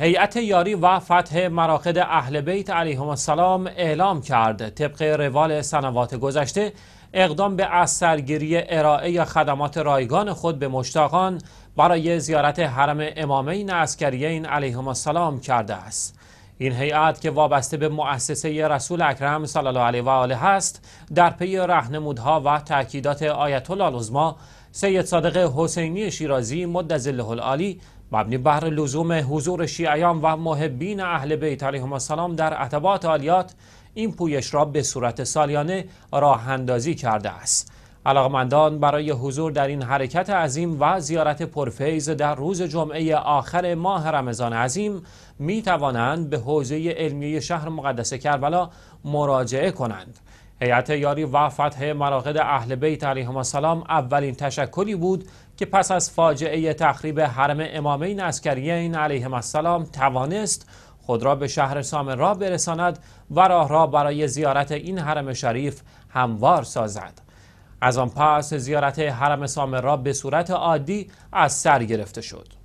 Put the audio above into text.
هیئت یاری و فتح مراقد اهل بیت علیهم السلام اعلام کرد طبق روال سنوات گذشته اقدام به اثرگیری ارائه خدمات رایگان خود به مشتاقان برای زیارت حرم امامین عسکریین علیهم السلام کرده است این هیئت که وابسته به مؤسسه رسول اکرم صلی الله علیه و آله هست در پی رهنمودها و تاکیدات آیت الله العظما سید صادق حسینی شیرازی مد ظله العالی مبنی بر لزوم حضور شیعیان و محبین اهل بیت علیهم السلام در عتبات عالیات این پویش را به صورت سالیانه راه اندازی کرده است علاقمندان برای حضور در این حرکت عظیم و زیارت پرفیز در روز جمعه آخر ماه رمضان عظیم می توانند به حوزه علمی شهر مقدس کربلا مراجعه کنند. هیئت یاری و فتح مراقد اهل بیت علیهم السلام اولین تشکلی بود که پس از فاجعه تخریب حرم امامین عسکریین علیهم السلام توانست خود را به شهر سامرا برساند و راه را برای زیارت این حرم شریف هموار سازد. از آن پس زیارت حرم سامرا به صورت عادی از سر گرفته شد